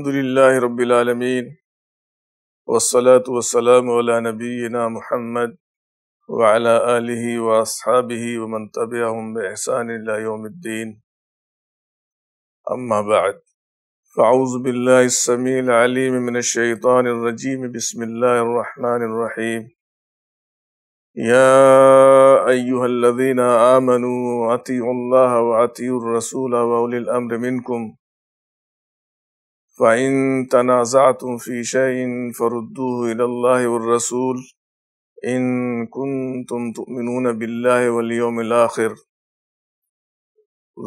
अल्हम्दुलिल्लाह रब्बिल आलमीन वस्सलात वस्सलाम अला नबीना मुहम्मद व अला आलिहि व अस्हाबिहि व मन तबिअहुम बि इहसान इला यौमिद्दीन अम्मा बाद فأعوذ بالله السميع العليم من الشيطان الرجيم بسم الله الرحمن الرحيم يا أيها الذين آمنوا أطيعوا الله وأطيعوا الرسول وأولي الأمر منكم फ़ाइन तनाज़ातुम फ़ी शैन फ़रद्दूह रसूल इन कन तुम तुमिन बिल्ला वलियोमिलाखिर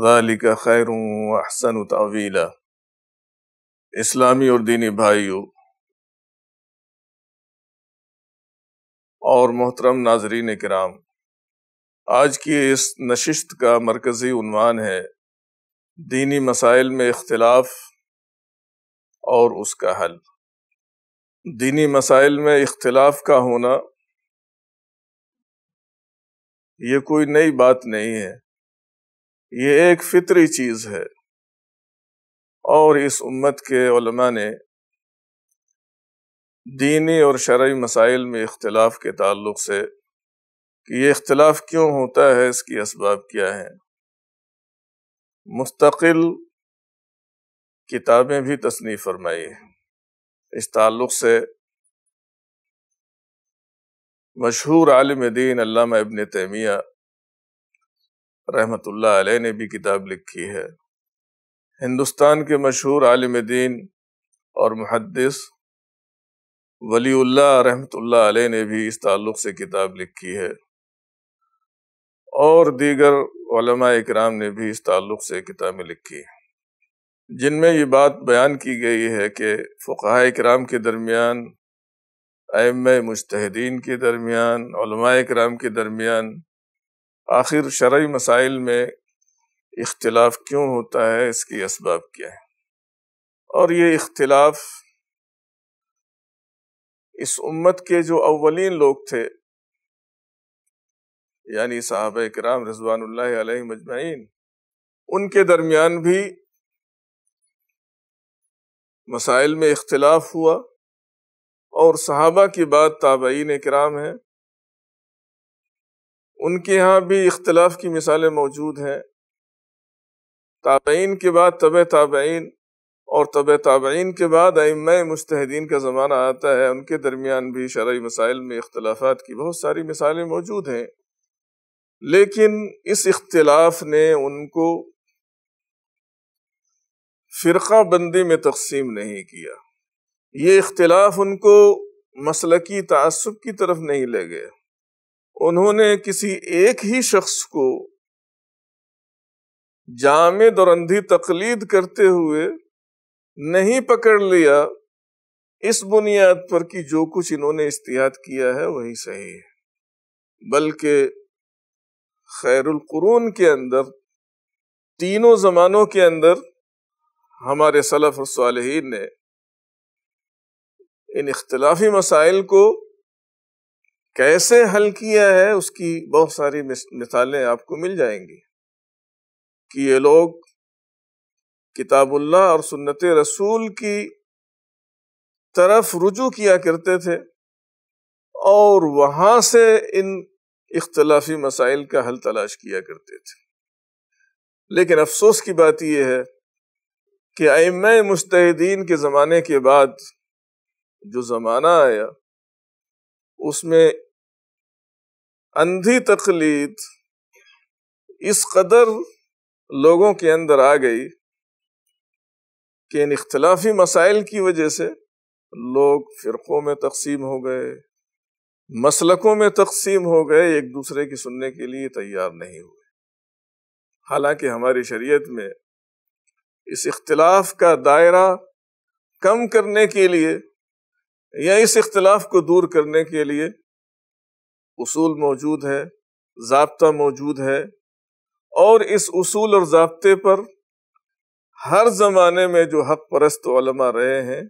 ज़ालिक खैर अहसन तवीला इस्लामी और दीनी भाइयों और मोहतरम नाजरीन कराम आज की इस नशिस्त का मरकज़ी उनवान है दीनी मसाइल में इख्तलाफ़ और उसका हल दीनी मसाइल में इख्तलाफ का होना ये कोई नई बात नहीं है ये एक फितरी चीज़ है और इस उम्मत के ने दीनी और शरा मसाइल में इख्तलाफ के ताल्लुक से कि ये इख्तलाफ क्यों होता है इसकी इसबाब क्या है मुस्तकिल किताबें भी तस्नी फरमाई इस ताल्लुक से मशहूर आलम दीन अल्लामा इबन तैमिया रहमत आलह ने भी किताब लिखी है हिंदुस्तान के मशहूर आलम दीन और मुहदस वलीउल्ला रहमत आलह ने भी इस ताल्लुक से किताब लिखी है और दीगर इकराम ने भी इस ताल्लुक से किताबें लिखी हैं जिनमें ये बात बयान की गई है कि फ़ुका कराम के दरमियान एम मुश्तिन के दरमियान कराम के दरमियान आखिर शरा मसाइल में इख्तलाफ क्यों होता है इसके इसबाब क्या है और ये इख्तलाफ इस उम्मत के जो अवलिन लोग थे यानी साहब कराम रजवान मजमाइन उनके दरमियान भी मसाइल में इख्तलाफ हुआ और सहाबा की बात ताबईन कराम है उनके यहाँ भी इख्तलाफ की मिसालें मौजूद हैं ताबईन के बाद तब ताबईन और तब ताबईन के बाद अम मुस्तहदीन का ज़माना आता है उनके दरमियान भी शरा मसाइल में इख्तलाफात की बहुत सारी मिसालें मौजूद हैं लेकिन इस इख्तलाफ ने उनको फ़िरका बंदी में तकसीम नहीं किया ये इख्तलाफ उनको मसलकी तसब की तरफ नहीं ले गए उन्होंने किसी एक ही शख्स को जामद और अंधी तकलीद करते हुए नहीं पकड़ लिया इस बुनियाद पर कि जो कुछ इन्होंने इस्तियात किया है वही सही है बल्कि खैरुल कुरून के अंदर तीनों जमानों के अंदर हमारे सलफ़ सालहीन ने इन इख्तलाफी मसाइल को कैसे हल किया है उसकी बहुत सारी मिसालें आपको मिल जाएंगी कि ये लोग किताबुल्ला और सुन्नत रसूल की तरफ रुजू किया करते थे और वहाँ से इन इख्तलाफी मसाइल का हल तलाश किया करते थे लेकिन अफसोस की बात यह है कि अम मुस्तदीन के ज़माने के बाद जो ज़माना आया उसमें अंधी तकलीद इस कदर लोगों के अंदर आ गई कि इन इख्तलाफी मसाइल की वजह से लोग फ़िरक़ों में तकसीम हो गए मसलकों में तकसीम हो गए एक दूसरे की सुनने के लिए तैयार नहीं हुए हालांकि हमारी शरीयत में इस इख्तलाफ का दायरा कम करने के लिए या इस इख्तलाफ को दूर करने के लिए उसूल मौजूद है जबता मौजूद है और इस उसूल और जबते पर हर ज़माने में जो हक परस्त रहे हैं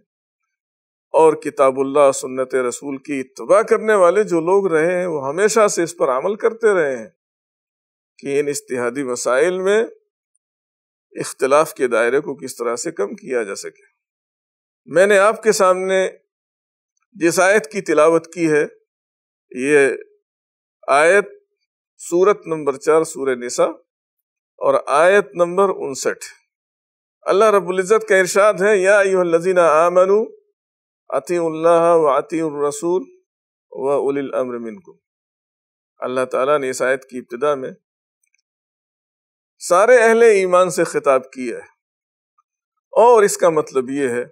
और किताबुल्ला सुन्नत रसूल की इतवा करने वाले जो लोग रहे हैं वो हमेशा से इस पर अमल करते रहे हैं कि इन इश्तहादी मसाइल में इख्तलाफ के दायरे को किस तरह से कम किया जा सके मैंने आपके सामने जिस आयत की तिलावत की है ये आयत सूरत नंबर चार सूर निसा और आयत नंबर उनसठ अल्लाह रबुल्ज़त का इरशाद है या लजीना आमनु अल्लाह व अतीसूल व उल अम्र मिनकुम अल्लाह ताला ने इस आयत की इब्तदा में सारे अहले ईमान से खिताब किया है और इसका मतलब ये है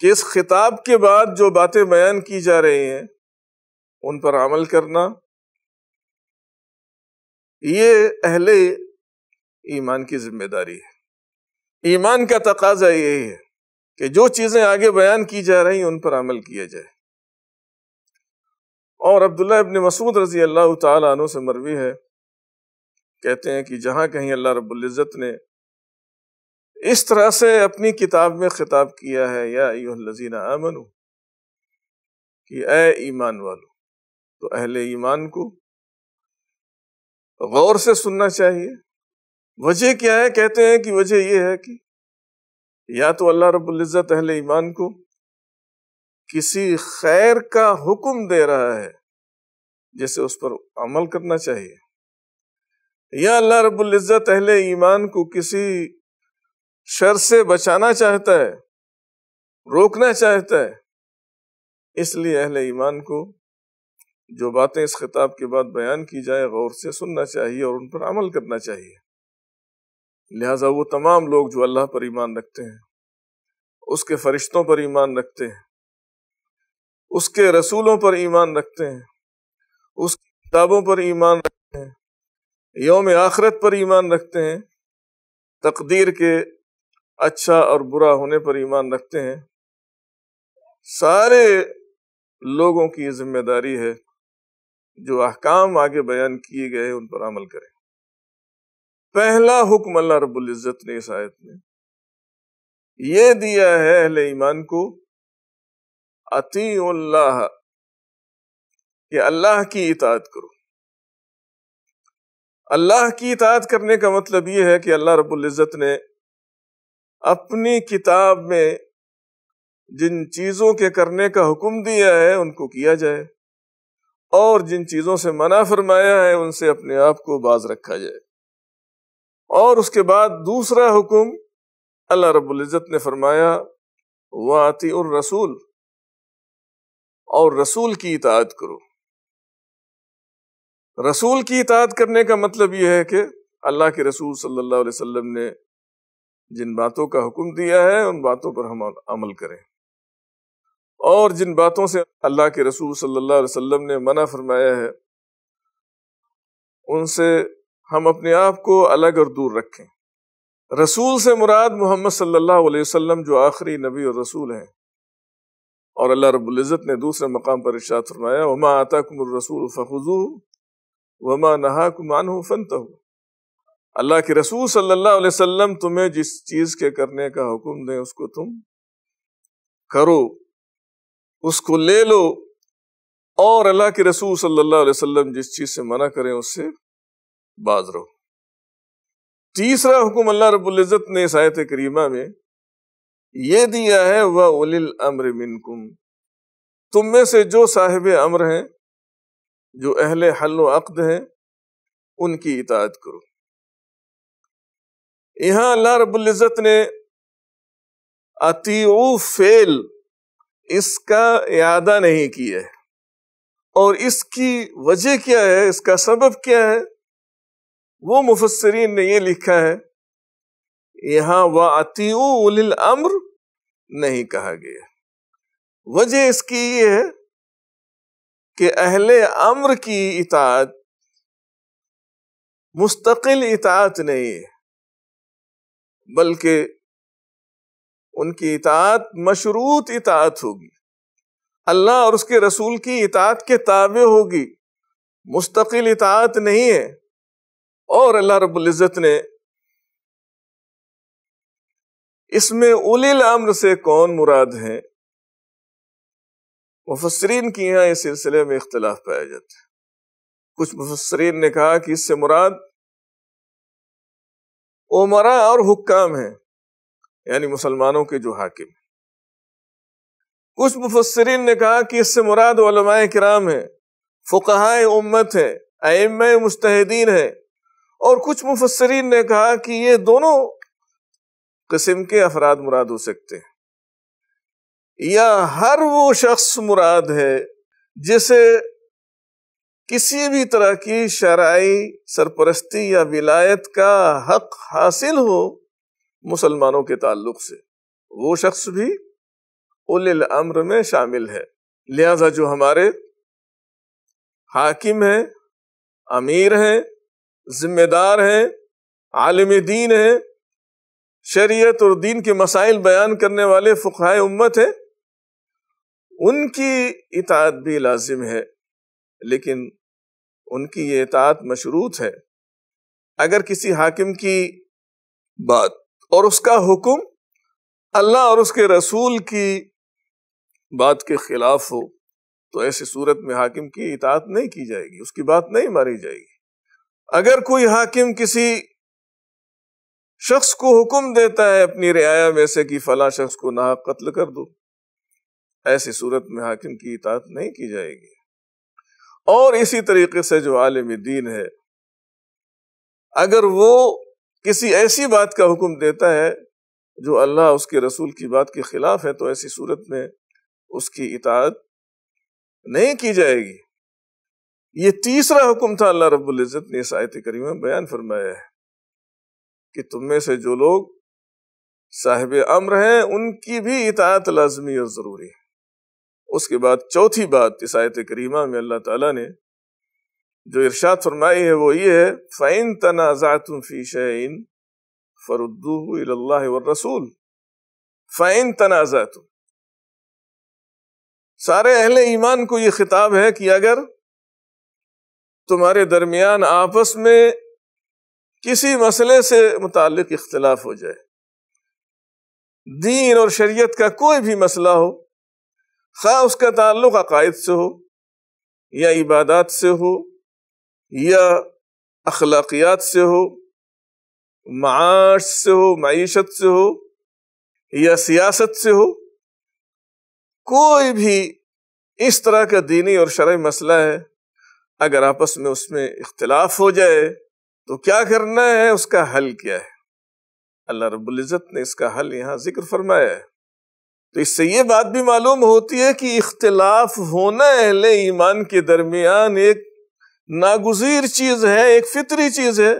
कि इस खिताब के बाद जो बातें बयान की जा रही हैं उन पर अमल करना ये अहले ईमान की जिम्मेदारी है ईमान का तकाजा यही है कि जो चीज़ें आगे बयान की जा रही हैं उन पर अमल किया जाए और अब्दुल्ला इबन मसूद रजी अल्लाह तु से मरवी है कहते हैं कि जहाँ कहीं अल्लाह रबुल्जत ने इस तरह से अपनी किताब में खिताब किया है या लजीना अमन कि ए ईमान वालों तो अहले ईमान को गौर से सुनना चाहिए वजह क्या है कहते हैं कि वजह यह है कि या तो अल्लाह रबुल्जत अहले ईमान को किसी खैर का हुक्म दे रहा है जिसे उस पर अमल करना चाहिए या अल्लाह रबुल्ज़त अहले ईमान को किसी शर से बचाना चाहता है रोकना चाहता है इसलिए अहले ईमान को जो बातें इस खिताब के बाद बयान की जाए गौर से सुनना चाहिए और उन पर अमल करना चाहिए लिहाजा वो तमाम लोग जो अल्लाह पर ईमान रखते हैं उसके फरिश्तों पर ईमान रखते हैं उसके रसूलों पर ईमान रखते हैं उसकी किताबों पर ईमान रखते योम आखरत पर ईमान रखते हैं तकदीर के अच्छा और बुरा होने पर ईमान रखते हैं सारे लोगों की जिम्मेदारी है जो अहकाम आगे बयान किए गए उन पर अमल करें पहला हुक्म अल्लाह रब्बुल इज़्ज़त ने इस आयत में ये दिया है अहले ईमान को अति कि अल्लाह की इतात करो अल्लाह की इतात करने का मतलब ये है कि अल्लाह रबुल्ज़त ने अपनी किताब में जिन चीज़ों के करने का हुक्म दिया है उनको किया जाए और जिन चीज़ों से मना फरमाया है उनसे अपने आप को बाज रखा जाए और उसके बाद दूसरा हुक्म अल्लाह रबुल्ज़त ने फरमाया वाती और रसूल और रसूल की इतात करो रसूल की इतात करने का मतलब यह है कि अल्लाह के रसूल सल्लल्लाहु अलैहि वसल्लम ने जिन बातों का हुक्म दिया है उन बातों पर हम अमल करें और जिन बातों से अल्लाह के रसूल सल्लल्लाहु अलैहि वसल्लम ने मना फरमाया है उनसे हम अपने आप को अलग और दूर रखें रसूल से मुराद मोहम्मद सल्लल्लाहु अलैहि वसल्लम जो आखिरी नबी और रसूल हैं और अल्लाह रबुल्ज़त ने दूसरे मकाम पर इर्शाद फरमाया वमा आता रसूल फ़खुजू वमा नहा कुमान हो फन तो अल्लाह के रसूल सल्लल्लाहु अलैहि वसल्लम तुम्हें जिस चीज के करने का हुक्म दें उसको तुम करो उसको ले लो और अल्लाह के रसूल सल्लल्लाहु अलैहि वसल्लम जिस चीज से मना करें उससे बाज रहो तीसरा हुक्म अल्लाह रबुल्जत ने इस आयत करीमा में यह दिया है वह उलिल अम्र मिनकुम तुम में से जो साहिब अम्र हैं जो अहल हल अक़द हैं उनकी इताद करो यहां अल्लाह रबुल्ज़त ने अतीउ फेल इसका यादा नहीं किया है और इसकी वजह क्या है इसका सबब क्या है वो मुफसरीन ने ये लिखा है यहां व अतीउ उलिल अम्र नहीं कहा गया वजह इसकी ये है कि अहले अम्र की इतात मुस्तकिल इतात नहीं है बल्कि उनकी इतात मशरूत इतात होगी अल्लाह और उसके रसूल की इतात के ताबे होगी मुस्तकिल इतात नहीं है और अल्लाह रबुल्जत ने इसमें उलिल अम्र से कौन मुराद हैं मुफसरीन की यहाँ इस सिलसिले में इख्तलाफ पाया जाता है कुछ मुफसरीन ने कहा कि इससे मुराद उमरा और हुक्काम है यानी मुसलमानों के जो हाकिम है कुछ मुफसरीन ने कहा कि इससे मुराद वलमाए कराम है फ़ुकाय उम्मत है अम मुस्तहदीन है और कुछ मुफसरीन ने कहा कि ये दोनों किस्म के अफराद मुराद हो सकते हैं या हर वो शख्स मुराद है जिसे किसी भी तरह की शराइ सरपरस्ती या विलायत का हक हासिल हो मुसलमानों के ताल्लुक से वो शख्स भी उलिल अम्र में शामिल है लिहाजा जो हमारे हाकिम हैं अमीर हैं जिम्मेदार हैं आलिम दीन हैं शरीयत और दीन के मसाइल बयान करने वाले फ़ुकाय उम्मत हैं उनकी इतात भी लाजिम है लेकिन उनकी ये इतात मशरूत है अगर किसी हाकिम की बात और उसका हुक्म अल्लाह और उसके रसूल की बात के खिलाफ हो तो ऐसी सूरत में हाकिम की इतात नहीं की जाएगी उसकी बात नहीं मारी जाएगी अगर कोई हाकिम किसी शख्स को हुक्म देता है अपनी रियाया में से कि फला शख्स को ना कत्ल कर दो ऐसी सूरत में हाकिम की इतात नहीं की जाएगी और इसी तरीके से जो आलिम दीन है अगर वो किसी ऐसी बात का हुक्म देता है जो अल्लाह उसके रसूल की बात के खिलाफ है तो ऐसी सूरत में उसकी इतात नहीं की जाएगी ये तीसरा हुक्म था अल्लाह रब्बुल इज़्ज़त ने इस आयत करीम में बयान फरमाया है कि तुम में से जो लोग साहिब अम्र हैं उनकी भी इतात लाजमी और ज़रूरी है उसके बाद चौथी बात इस आयत करीमा में अल्लाह ताला ने जो इरशाद फरमाई है वो ये है फ़ैन तनाज़ा तुम फ़ी शैन फ़रुद्दूल्ला रसूल फ़ैन तनाज़ा तुम सारे अहले ईमान को ये खिताब है कि अगर तुम्हारे दरमियान आपस में किसी मसले से मुतल इख्तलाफ हो जाए दीन और शरीयत का कोई भी मसला हो खा उसका ताल्लुक अकायद से हो या इबादत से हो या अखलाकियात से हो माश से हो मीशत से हो या सियासत से हो कोई भी इस तरह का दीनी और शर्य मसला है अगर आपस में उसमें इख्तलाफ हो जाए तो क्या करना है उसका हल क्या है अल्लाह रबुल्जत ने इसका हल यहाँ जिक्र फरमाया है तो इससे ये बात भी मालूम होती है कि इख्तलाफ होना अहले ईमान के दरमियान एक नागुजीर चीज है एक फितरी चीज है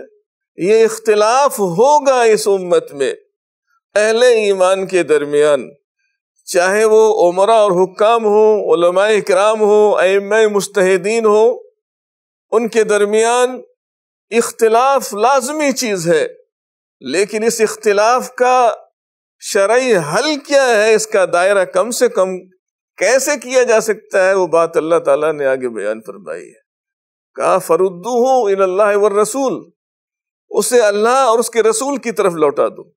ये इख्तलाफ होगा इस उम्मत में अहले ईमान के दरमियान चाहे वो उमरा और हुक्काम हो कराम हो अम मुस्तहदीन हो उनके दरमियान इख्तलाफ लाजमी चीज़ है लेकिन इस इख्तलाफ का शराय हल क्या है इसका दायरा कम से कम कैसे किया जा सकता है वो बात अल्लाह ताला ने आगे बयान फरमाई है कहा फरुद्दू हो इन अल्लाह रसूल उसे अल्लाह और उसके रसूल की तरफ लौटा दो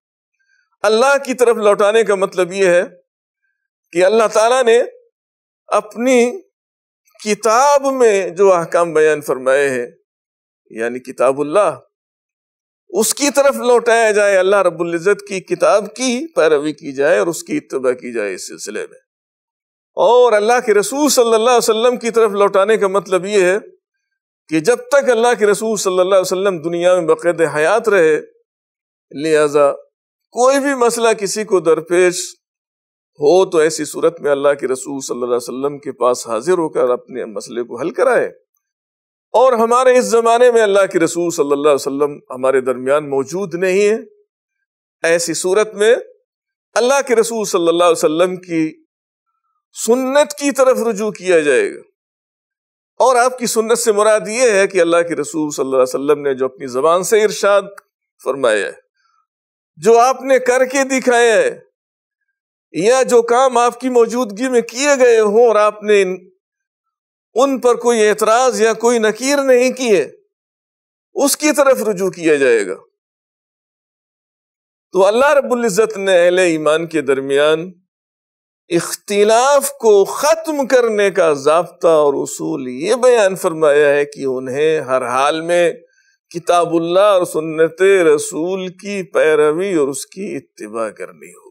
अल्लाह की तरफ लौटाने का मतलब ये है कि अल्लाह ताला ने अपनी किताब में जो अहकाम बयान फरमाए हैं यानी किताबुल्लाह उसकी तरफ लौटाया जाए अल्लाह रब्बुल इज़्ज़त की किताब की पैरवी की जाए और उसकी इतबा की जाए इस सिलसिले में और अल्लाह के रसूल सल्लल्लाहु अलैहि वसल्लम की तरफ लौटाने का मतलब ये है कि जब तक अल्लाह के रसूल सल्लल्लाहु अलैहि वसल्लम दुनिया में बक़ैद हयात रहे लिहाजा कोई भी मसला किसी को दरपेश हो तो ऐसी सूरत में अल्लाह के रसूल सल्लल्लाहु अलैहि वसल्लम के पास हाजिर होकर अपने मसले को हल कराए और हमारे इस ज़माने में अल्लाह के रसूल सल्लल्लाहु अलैहि वसल्लम हमारे दरमियान मौजूद नहीं है ऐसी सूरत में अल्लाह के रसूल सल्लल्लाहु अलैहि वसल्लम की सुन्नत की तरफ रुजू किया जाएगा और आपकी सुन्नत से मुराद ये है कि अल्लाह के रसूल सल्लल्लाहु अलैहि वसल्लम ने जो अपनी ज़बान से इरशाद फरमाया है जो आपने करके दिखाया है या जो काम आपकी मौजूदगी में किए गए हों और आपने उन पर कोई एतराज या कोई नकीर नहीं किए उसकी तरफ रुजू किया जाएगा तो अल्लाह रबुल्ज़त ने अहले ईमान के दरमियान इख्तिलाफ को ख़त्म करने का जबता और उसूल ये बयान फरमाया है कि उन्हें हर हाल में किताबुल्ला और सुन्नत रसूल की पैरवी और उसकी इतबा करनी हो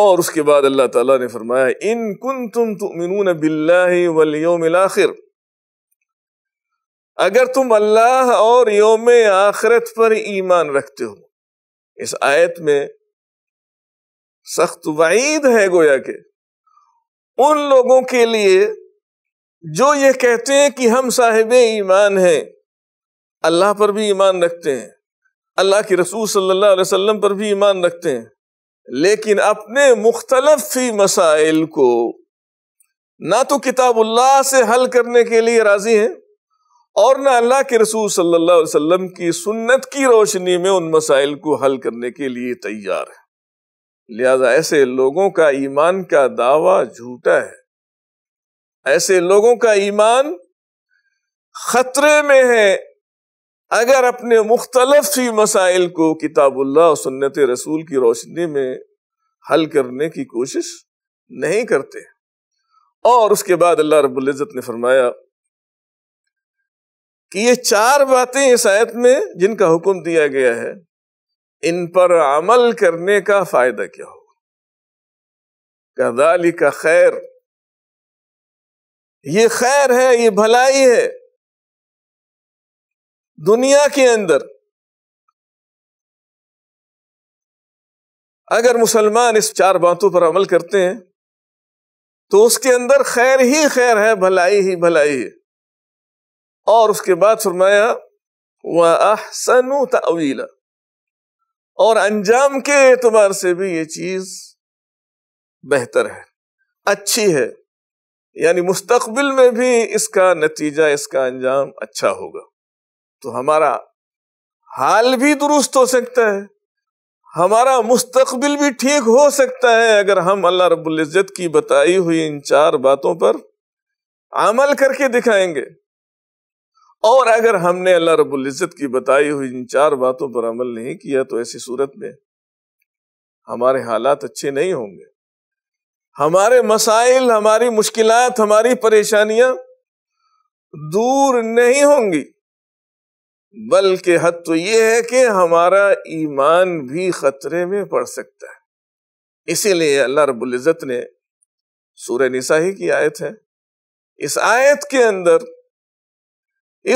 और उसके बाद अल्लाह ताला ने फरमाया इन कुन तुम तुमिन बिल्लाम अगर तुम अल्लाह और योम आखिरत पर ईमान रखते हो इस आयत में सख्त वईद है गोया के उन लोगों के लिए जो ये कहते हैं कि हम साहिब ईमान हैं अल्लाह पर भी ईमान रखते हैं अल्लाह के रसूल सल्लल्लाहु अलैहि वसल्लम पर भी ईमान रखते हैं लेकिन अपने मुख्तलफ मसाइल को ना तो किताबुल्लाह से हल करने के लिए राजी हैं और ना अल्लाह के रसूल सल्लल्लाहु अलैहि वसल्लम की सुन्नत की रोशनी में उन मसाइल को हल करने के लिए तैयार है लिहाजा ऐसे लोगों का ईमान का दावा झूठा है ऐसे लोगों का ईमान खतरे में है अगर अपने मुख्तलफ ही मसाइल को किताबुल्ला सुन्नत रसूल की रोशनी में हल करने की कोशिश नहीं करते और उसके बाद अल्लाह रबुल्ज़त ने फरमाया कि ये चार बातें इस आयत में जिनका हुक्म दिया गया है इन पर अमल करने का फायदा क्या होगा कदाली का खैर ये खैर है ये भलाई है दुनिया के अंदर अगर मुसलमान इस चार बातों पर अमल करते हैं तो उसके अंदर खैर ही खैर है भलाई ही भलाई है और उसके बाद फरमाया वह अहसनु तवीला और अंजाम के एतबार से भी ये चीज बेहतर है अच्छी है यानी मुस्तकबिल में भी इसका नतीजा इसका अंजाम अच्छा होगा तो हमारा हाल भी दुरुस्त हो सकता है हमारा मुस्तकबिल भी ठीक हो सकता है अगर हम अल्लाह रब्बुल इज़्ज़त की बताई हुई इन चार बातों पर अमल करके दिखाएंगे और अगर हमने अल्लाह रब्बुल इज़्ज़त की बताई हुई इन चार बातों पर अमल नहीं किया तो ऐसी सूरत में हमारे हालात अच्छे नहीं होंगे हमारे मसाइल हमारी मुश्किलात हमारी परेशानियां दूर नहीं होंगी बल्कि हद तो ये है कि हमारा ईमान भी खतरे में पड़ सकता है इसीलिए अल्लाह रबुल्ज़त ने सूर निसा ही की आयत है इस आयत के अंदर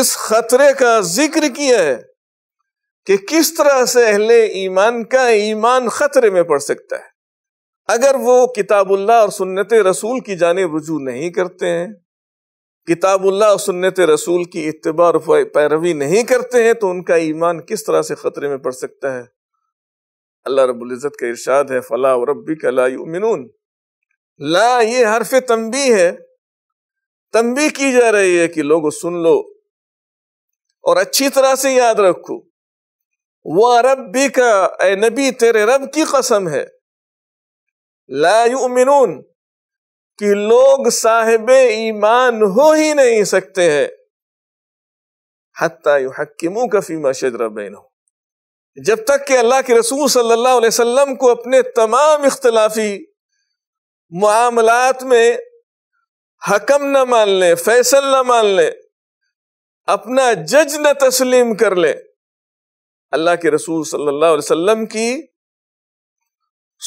इस खतरे का जिक्र किया है कि किस तरह से अहले ईमान का ईमान खतरे में पड़ सकता है अगर वो किताबुल्ला और सुन्नत रसूल की जानब रुजू नहीं करते हैं किताबुल्ला और सुन्नत रसूल की इतबा और पैरवी नहीं करते हैं तो उनका ईमान किस तरह से ख़तरे में पड़ सकता है अल्लाह रबुल्ज़त का इरशाद है फ़ला रबी का ला मिनून ला ये हरफ तंबी है तंबी की जा रही है कि लोगो सुन लो और अच्छी तरह से याद रखो वह रबी का ए नबी तेरे रब की कसम है ला मिनून कि लोग साहिब ईमान हो ही नहीं सकते हैं हत्या यू हकीमू कफी मशर बैन जब तक कि अल्लाह के रसूल सल्लल्लाहु अलैहि वसल्लम को अपने तमाम इख्तलाफी मामलात में हकम न मान ले फैसल न मान ले अपना जज न तस्लीम कर ले अल्लाह के रसूल सल्लल्लाहु अलैहि वसल्लम की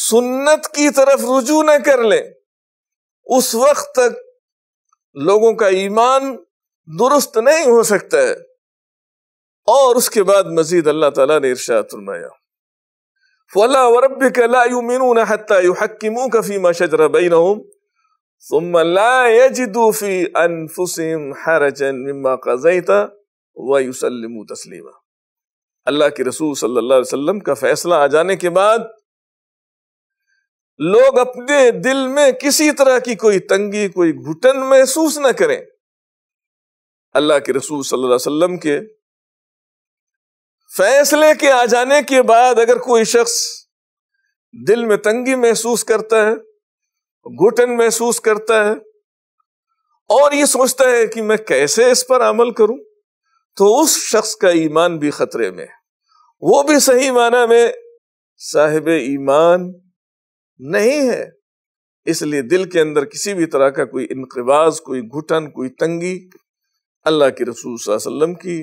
सुन्नत की तरफ रुजू न कर लें उस वक्त तक लोगों का ईमान दुरुस्त नहीं हो सकता है और उसके बाद मजीद अल्लाह ताला ने इर्शाद फरमाया फला ला युमिनून हत्ता युहक्किमूक बैनहुम ثم لا يجدوا في حرجا مما قضيت ويسلموا تسليما अल्लाह के रसूल सल्लल्लाहु अलैहि वसल्लम का फैसला आ जाने के बाद लोग अपने दिल में किसी तरह की कोई तंगी कोई घुटन महसूस न करें अल्लाह के रसूल सल्लल्लाहु अलैहि वसल्लम के फैसले के आ जाने के बाद अगर कोई शख्स दिल में तंगी महसूस करता है घुटन महसूस करता है और ये सोचता है कि मैं कैसे इस पर अमल करूं तो उस शख्स का ईमान भी खतरे में है वो भी सही माना में साहिब ईमान नहीं है इसलिए दिल के अंदर किसी भी तरह का कोई इनकबाज कोई घुटन कोई तंगी अल्लाह के रसूल की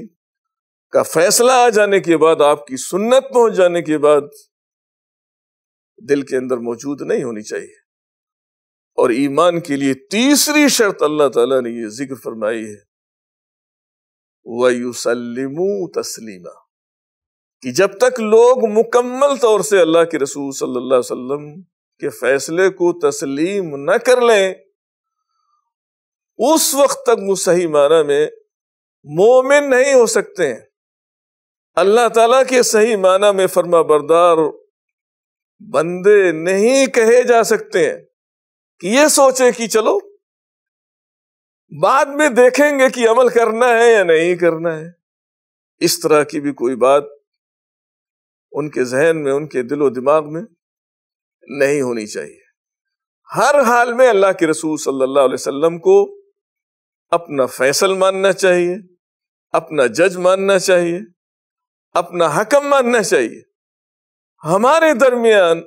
का फैसला आ जाने के बाद आपकी सुन्नत पहुंच जाने के बाद दिल के अंदर मौजूद नहीं होनी चाहिए और ईमान के लिए तीसरी शर्त अल्लाह ताला ने यह जिक्र फरमाई है वयुसलिमू तस्लीमा कि जब तक लोग मुकम्मल तौर से अल्लाह के रसूल सल्लल्लाहु अलैहि वसल्लम के फैसले को तस्लीम न कर लें उस वक्त तक वो सही माना में मोमिन नहीं हो सकते हैं अल्लाह ताला के सही माना में फर्मा बरदार बंदे नहीं कहे जा सकते हैं कि ये सोचे कि चलो बाद में देखेंगे कि अमल करना है या नहीं करना है इस तरह की भी कोई बात उनके जहन में उनके दिलो दिमाग में नहीं होनी चाहिए हर हाल में अल्लाह के रसूल सल्लल्लाहु अलैहि वसल्लम को अपना फैसल मानना चाहिए अपना जज मानना चाहिए अपना हकम मानना चाहिए हमारे दरमियान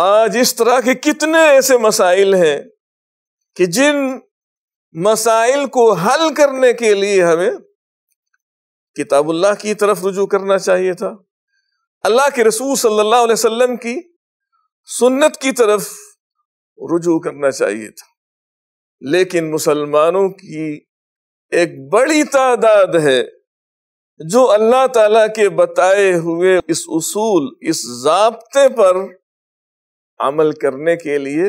आज इस तरह के कितने ऐसे मसाइल हैं कि जिन मसाइल को हल करने के लिए हमें किताबुल्लाह की तरफ रुजू करना चाहिए था अल्लाह के रसूल सल्लल्लाहु अलैहि वसल्लम की सुन्नत की तरफ रुजू करना चाहिए था लेकिन मुसलमानों की एक बड़ी तादाद है जो अल्लाह ताला के बताए हुए इस उसूल इस जबते पर अमल करने के लिए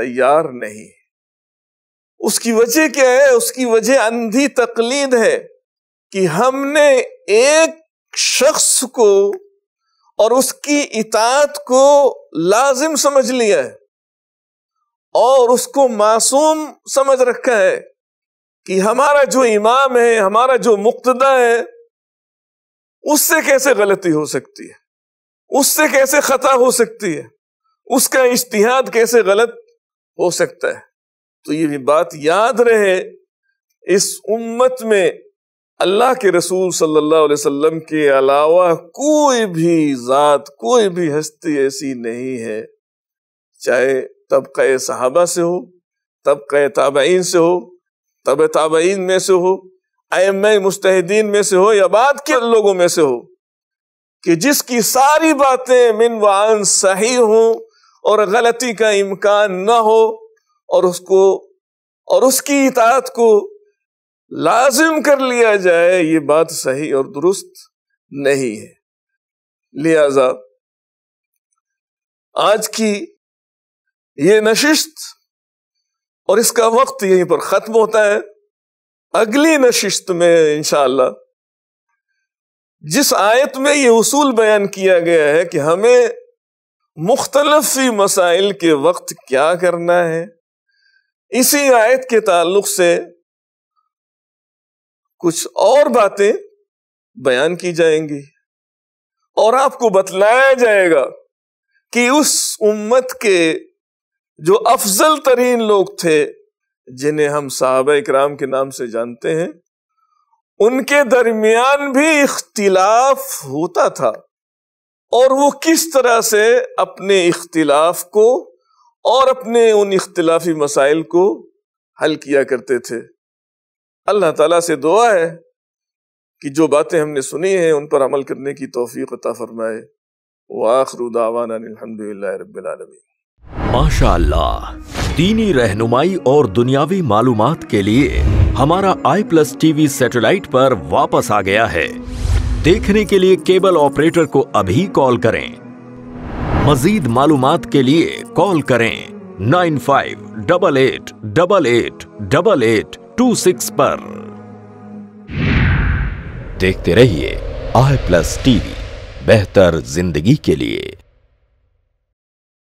तैयार नहीं उसकी वजह क्या है उसकी वजह अंधी तकलीद है कि हमने एक शख्स को और उसकी इतात को लाजिम समझ लिया है और उसको मासूम समझ रखा है कि हमारा जो इमाम है हमारा जो मुक्तदा है उससे कैसे गलती हो सकती है उससे कैसे खता हो सकती है उसका इश्तिहाद कैसे गलत हो सकता है तो ये बात याद रहे इस उम्मत में अल्लाह के रसूल सल्लल्लाहु अलैहि वसल्लम के अलावा कोई भी ज़ात कोई भी हस्ती ऐसी नहीं है चाहे तबक़ सहाबा से हो तबक़ ताबईन से हो तब ताबईन में से हो अम मुस्तहदीन में से हो या बाद के लोगों में से हो कि जिसकी सारी बातें मिन वान सही हों और गलती का इम्कान न हो और उसको और उसकी इतात को लाजिम कर लिया जाए ये बात सही और दुरुस्त नहीं है लिहाजा आज की ये नशिश्त और इसका वक्त यहीं पर ख़त्म होता है अगली नशिश्त में इंशाल्लाह जिस आयत में ये उसूल बयान किया गया है कि हमें मुख्तलफ़ी मसाइल के वक्त क्या करना है इसी आयत के ताल्लुक से कुछ और बातें बयान की जाएंगी और आपको बतलाया जाएगा कि उस उम्मत के जो अफजल तरीन लोग थे जिन्हें हम साहब इकराम के नाम से जानते हैं उनके दरमियान भी इख्तिलाफ होता था और वो किस तरह से अपने इख्तिलाफ को और अपने उन इख्तिलाफी मसाइल को हल किया करते थे अल्लाह ताला से दुआ है कि जो बातें हमने सुनी हैं उन पर अमल करने की तोफ़ी अता फरमाए व दावाना माशा दीनी रहनुमाई और दुनियावी मालूम के लिए हमारा आई प्लस टीवी सैटेलाइट पर वापस आ गया है देखने के लिए केबल ऑपरेटर को अभी कॉल करें मजीद मालूम के लिए कॉल करें nine five double eight double eight double eight two six पर देखते रहिए आई प्लस टीवी बेहतर जिंदगी के लिए